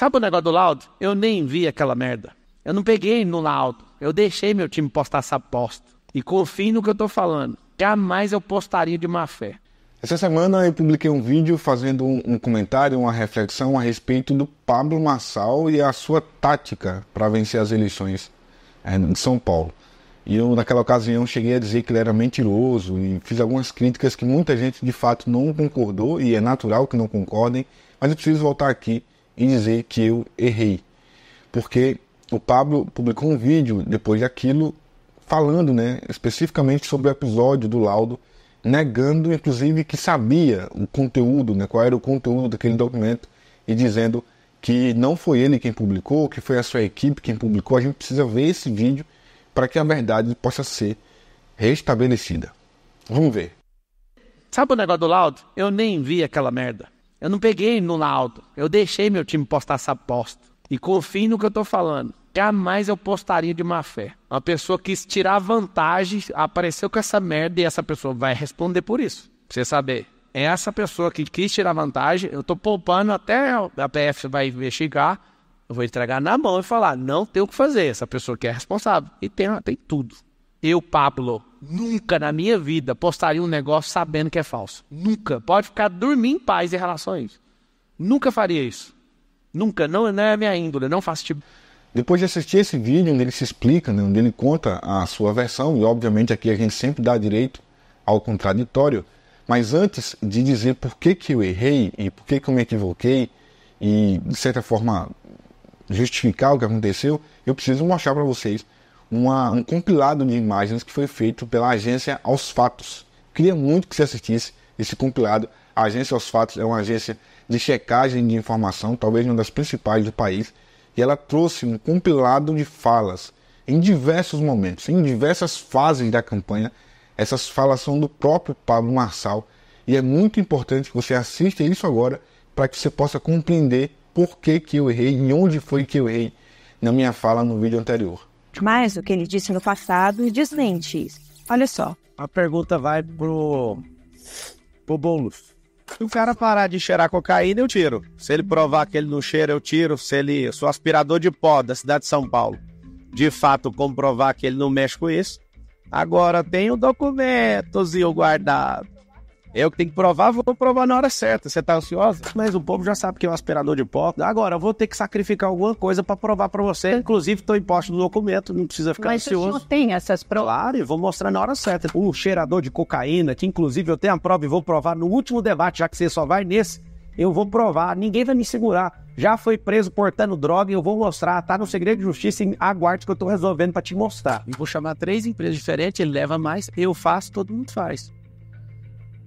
Sabe o negócio do laudo? Eu nem vi aquela merda. Eu não peguei no laudo. Eu deixei meu time postar essa aposta. E confie no que eu tô falando. Jamais eu postaria de má fé. Essa semana eu publiquei um vídeo fazendo um comentário, uma reflexão a respeito do Pablo Massal e a sua tática para vencer as eleições é, de São Paulo. E eu, naquela ocasião, cheguei a dizer que ele era mentiroso e fiz algumas críticas que muita gente de fato não concordou, e é natural que não concordem, mas eu preciso voltar aqui e dizer que eu errei. Porque o Pablo publicou um vídeo depois daquilo falando, né, especificamente sobre o episódio do laudo, negando inclusive que sabia o conteúdo, né, qual era o conteúdo daquele documento e dizendo que não foi ele quem publicou, que foi a sua equipe quem publicou. A gente precisa ver esse vídeo para que a verdade possa ser restabelecida. Vamos ver. Sabe o negócio do laudo? Eu nem vi aquela merda. Eu não peguei no laudo. Eu deixei meu time postar essa aposta. E confie no que eu estou falando. Jamais eu postaria de má fé. Uma pessoa quis tirar vantagem, apareceu com essa merda e essa pessoa vai responder por isso. Pra você saber. É essa pessoa que quis tirar vantagem, eu estou poupando até a PF vai investigar. Eu vou entregar na mão e falar: não tem o que fazer. Essa pessoa que é responsável. E tem, tem tudo. Eu, Pablo, Nunca na minha vida postaria um negócio sabendo que é falso. Nunca. Pode ficar dormindo em paz em relação a isso. Nunca faria isso. Nunca. Não, não é a minha índole. Não faço tipo. Depois de assistir esse vídeo, onde ele se explica, né, onde ele conta a sua versão, e obviamente aqui a gente sempre dá direito ao contraditório, mas antes de dizer por que, que eu errei e por que, que eu me equivoquei, e de certa forma justificar o que aconteceu, eu preciso mostrar para vocês uma, um compilado de imagens que foi feito pela agência Aos Fatos. Queria muito que você assistisse esse compilado. A agência Aos Fatos é uma agência de checagem de informação, talvez uma das principais do país, e ela trouxe um compilado de falas em diversos momentos, em diversas fases da campanha. Essas falas são do próprio Pablo Marçal e é muito importante que você assista isso agora para que você possa compreender por que, que eu errei e onde foi que eu errei na minha fala no vídeo anterior. Mas o que ele disse no passado e desmente isso. Olha só. A pergunta vai pro, pro Boulos. Se o cara parar de cheirar cocaína, eu tiro. Se ele provar que ele não cheira, eu tiro. Se ele. Sou aspirador de pó da cidade de São Paulo. De fato, comprovar que ele não mexe com isso. Agora, tem documentos e o guardado. Eu é que tenho que provar, vou provar na hora certa. Você tá ansiosa? Mas o povo já sabe que é um aspirador de pó. Agora, eu vou ter que sacrificar alguma coisa para provar para você. Inclusive, tô imposto no documento, não precisa ficar Mas ansioso. Mas tem essas provas? Claro, e vou mostrar na hora certa. O cheirador de cocaína, que inclusive eu tenho a prova e vou provar no último debate, já que você só vai nesse. Eu vou provar, ninguém vai me segurar. Já foi preso portando droga e eu vou mostrar, tá no segredo de justiça e aguarde que eu tô resolvendo para te mostrar. Eu vou chamar três empresas diferentes, ele leva mais, eu faço, todo mundo faz.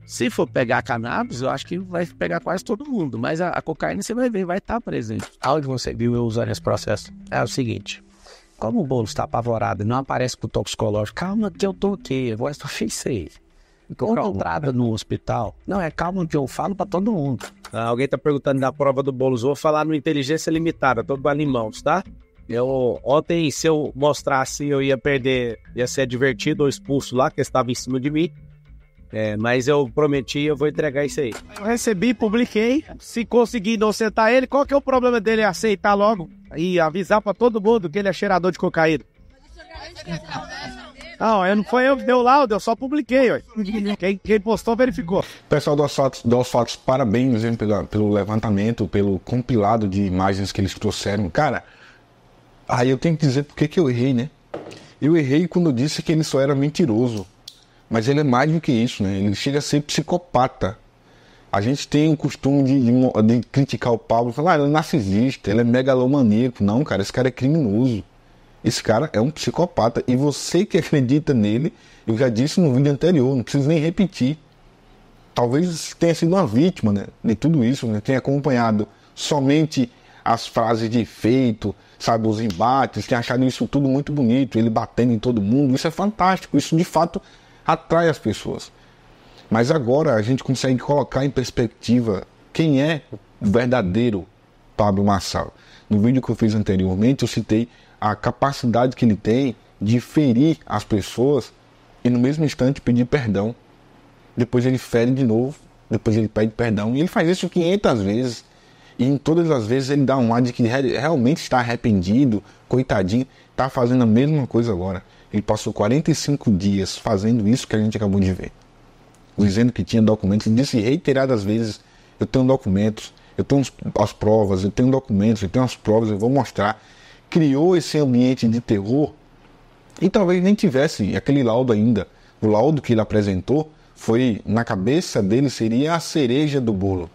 Se for pegar cannabis, eu acho que vai pegar quase todo mundo, mas a, a cocaína você vai ver, vai estar tá presente. Aonde você viu eu usando esse processo? É o seguinte, como o bolo está apavorado e não aparece com o toxicológico, calma que eu tô aqui, eu vou só fez então, Quando entrada no hospital, não, é calma que eu falo para todo mundo. Ah, alguém tá perguntando da prova do bolo, vou falar no Inteligência Limitada, todo animãos, tá? Eu, ontem, se eu mostrasse, eu ia perder, ia ser advertido ou expulso lá, que estava em cima de mim. É, mas eu prometi, eu vou entregar isso aí. Eu recebi, publiquei. Se conseguir inocentar ele, qual que é o problema dele aceitar logo e avisar para todo mundo que ele é cheirador de cocaína? Não, eu não foi eu que deu laudo, eu só publiquei. Ué. Quem, quem postou verificou. Pessoal do Osfatos, do Osfatos parabéns hein, pelo, pelo levantamento, pelo compilado de imagens que eles trouxeram. Cara, aí eu tenho que dizer porque que eu errei, né? Eu errei quando eu disse que ele só era mentiroso. Mas ele é mais do que isso, né? Ele chega a ser psicopata. A gente tem o costume de, de, de criticar o Pablo, falar, ah, ele é narcisista, ele é megalomaníaco. Não, cara, esse cara é criminoso. Esse cara é um psicopata. E você que acredita nele, eu já disse no vídeo anterior, não preciso nem repetir. Talvez tenha sido uma vítima né, de tudo isso, né? tenha acompanhado somente as frases de efeito, sabe, os embates, tem achado isso tudo muito bonito, ele batendo em todo mundo. Isso é fantástico, isso de fato atrai as pessoas. Mas agora a gente consegue colocar em perspectiva quem é o verdadeiro Pablo Marçal. No vídeo que eu fiz anteriormente, eu citei a capacidade que ele tem de ferir as pessoas e no mesmo instante pedir perdão. Depois ele fere de novo, depois ele pede perdão. E ele faz isso 500 vezes. E em todas as vezes ele dá um ar de que realmente está arrependido, coitadinho, está fazendo a mesma coisa agora. Ele passou 45 dias fazendo isso que a gente acabou de ver. Dizendo que tinha documentos, ele disse reiteradas vezes: eu tenho documentos, eu tenho as provas, eu tenho documentos, eu tenho as provas, eu vou mostrar. Criou esse ambiente de terror e talvez nem tivesse aquele laudo ainda. O laudo que ele apresentou foi, na cabeça dele, seria a cereja do bolo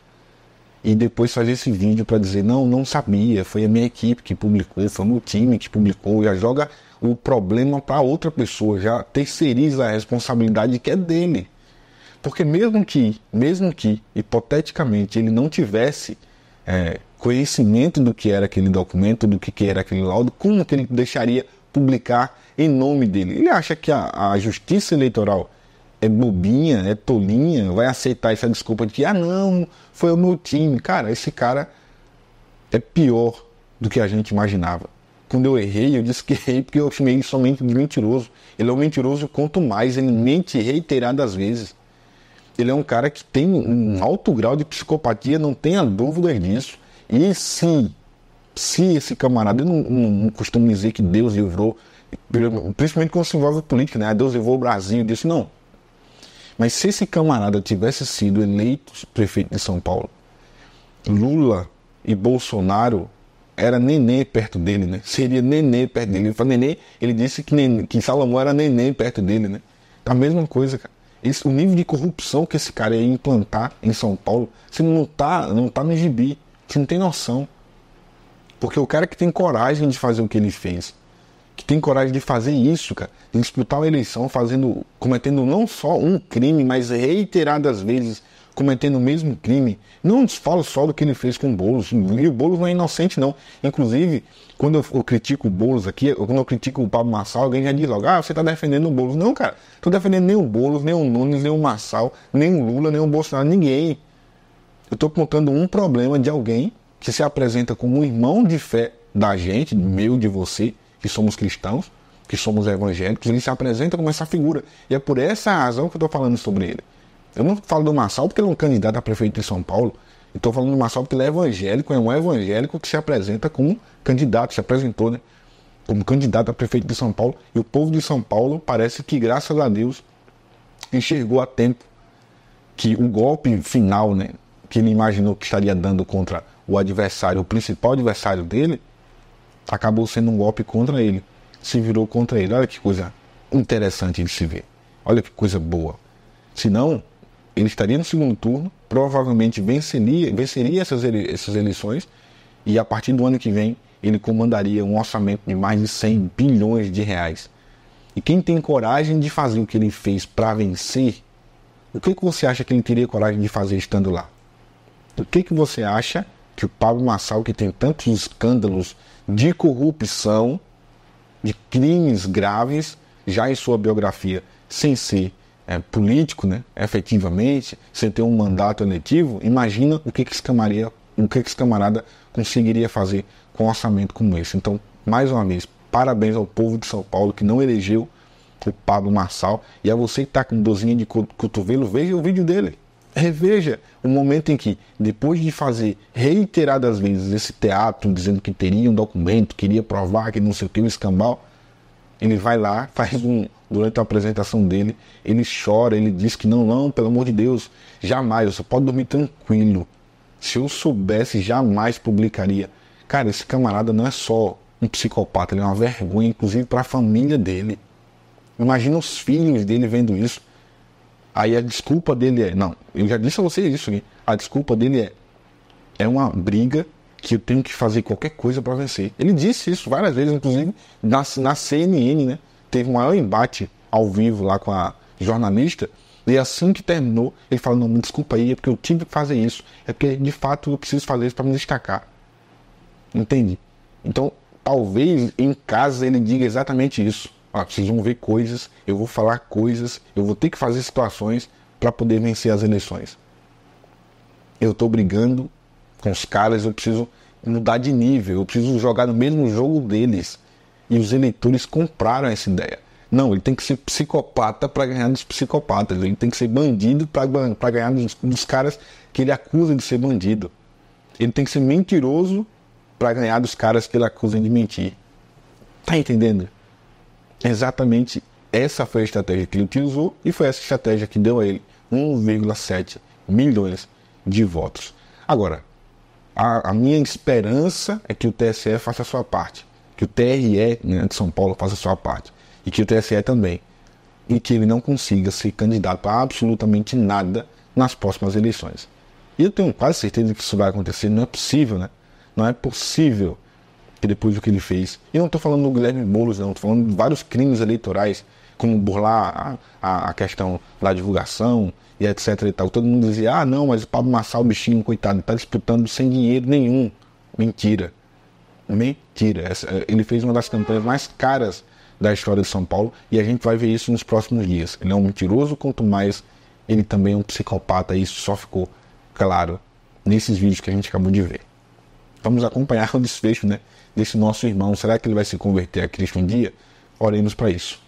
e depois fazer esse vídeo para dizer não, não sabia, foi a minha equipe que publicou, foi o meu time que publicou, já joga o problema para outra pessoa, já terceiriza a responsabilidade que é dele. Porque mesmo que, mesmo que hipoteticamente ele não tivesse é, conhecimento do que era aquele documento, do que, que era aquele laudo, como que ele deixaria publicar em nome dele? Ele acha que a, a justiça eleitoral é bobinha, é tolinha, vai aceitar essa desculpa de que, ah, não, foi o meu time. Cara, esse cara é pior do que a gente imaginava. Quando eu errei, eu disse que errei porque eu chamei ele somente de mentiroso. Ele é um mentiroso quanto mais, ele mente reiteradas vezes. Ele é um cara que tem um alto grau de psicopatia, não tenha dúvidas disso. E se, se esse camarada, eu não, não, não costumo dizer que Deus livrou, principalmente quando se envolve política, né? Ah, Deus levou o Brasil, eu disse, não, mas se esse camarada tivesse sido eleito prefeito de São Paulo, Lula e Bolsonaro era nenê perto dele, né? Seria nenê perto dele. Ele, nenê, ele disse que, nenê, que Salomão era nenê perto dele, né? A mesma coisa, cara. Esse, o nível de corrupção que esse cara ia implantar em São Paulo, você não tá, não tá no gibi. Você não tem noção. Porque o cara que tem coragem de fazer o que ele fez, que tem coragem de fazer isso, cara, de disputar uma eleição fazendo, cometendo não só um crime, mas reiteradas vezes cometendo o mesmo crime. Não falo só do que ele fez com o Boulos. E o Boulos não é inocente, não. Inclusive, quando eu, critico o Boulos aqui, quando eu critico o Pablo Massal alguém já diz logo, ah, você tá defendendo o Boulos. Não, cara, tô defendendo nem o Boulos, nem o Nunes, nem o Massal, nem o Lula, nem o Bolsonaro, ninguém. Eu tô contando um problema de alguém que se apresenta como um irmão de fé da gente, meu, de você, que somos cristãos, que somos evangélicos, ele se apresenta como essa figura. E é por essa razão que eu estou falando sobre ele. Eu não falo do Marçal porque ele é um candidato a prefeito de São Paulo. Eu estou falando do Marçal porque ele é evangélico, é um evangélico que se apresenta como candidato, se apresentou, né? Como candidato a prefeito de São Paulo. E o povo de São Paulo parece que, graças a Deus, enxergou a tempo que o golpe final, né? Que ele imaginou que estaria dando contra o adversário, o principal adversário dele, acabou sendo um golpe contra ele. Se virou contra ele. Olha que coisa interessante de se ver. Olha que coisa boa. Senão, ele estaria no segundo turno, provavelmente venceria, venceria essas, ele, essas eleições e a partir do ano que vem ele comandaria um orçamento de mais de 100 bilhões de reais. E quem tem coragem de fazer o que ele fez para vencer, o que, que você acha que ele teria coragem de fazer estando lá? O que, que você acha que o Pablo Massal, que tem tantos escândalos de corrupção, de crimes graves, já em sua biografia, sem ser é, político, né, efetivamente, sem ter um mandato eletivo, imagina o que, que, esse, o que, que esse camarada conseguiria fazer com um orçamento como esse. Então, mais uma vez, parabéns ao povo de São Paulo que não elegeu o Pablo Marçal. E a você que está com dozinha de cotovelo, veja o vídeo dele reveja o momento em que, depois de fazer reiteradas vezes esse teatro, dizendo que teria um documento, queria provar que não sei o que, o escambau, ele vai lá, faz um. Durante a apresentação dele, ele chora, ele diz que não, não, pelo amor de Deus, jamais, você pode dormir tranquilo. Se eu soubesse, jamais publicaria. Cara, esse camarada não é só um psicopata, ele é uma vergonha, inclusive para a família dele. Imagina os filhos dele vendo isso. Aí a desculpa dele é, não, eu já disse a você isso, hein? a desculpa dele é, é uma briga que eu tenho que fazer qualquer coisa para vencer. Ele disse isso várias vezes, inclusive na, na CNN, né? Teve um maior embate ao vivo lá com a jornalista. E assim que terminou, ele falou: Não, me desculpa aí, é porque eu tive que fazer isso. É porque de fato eu preciso fazer isso para me destacar. Entende? Então, talvez em casa ele diga exatamente isso. Ó, ah, vocês vão ver coisas, eu vou falar coisas, eu vou ter que fazer situações para poder vencer as eleições. Eu estou brigando com os caras, eu preciso mudar de nível, eu preciso jogar no mesmo jogo deles. E os eleitores compraram essa ideia. Não, ele tem que ser psicopata para ganhar dos psicopatas, ele tem que ser bandido para ganhar dos, dos caras que ele acusa de ser bandido. Ele tem que ser mentiroso para ganhar dos caras que ele acusa de mentir. Tá entendendo? Exatamente essa foi a estratégia que ele utilizou e foi essa estratégia que deu a ele 1,7 milhões de votos. Agora, a, a, minha esperança é que o TSE faça a sua parte, que o TRE né, de São Paulo faça a sua parte e que o TSE também, e que ele não consiga ser candidato a absolutamente nada nas próximas eleições. E eu tenho quase certeza que isso vai acontecer, não é possível, né? Não é possível que depois do que ele fez. E não estou falando do Guilherme Boulos, não, estou falando de vários crimes eleitorais, como burlar a, a, a questão da divulgação e etc e tal. Todo mundo dizia, ah não, mas o Pablo Massal, bichinho, coitado, está disputando sem dinheiro nenhum. Mentira. Mentira. Eh, ele fez uma das campanhas mais caras da história de São Paulo e a gente vai ver isso nos próximos dias. Ele é um mentiroso, quanto mais ele também é um psicopata, e isso só ficou claro nesses vídeos que a gente acabou de ver. Vamos acompanhar o desfecho né, desse nosso irmão. Será que ele vai se converter a Cristo um dia? Oremos para isso.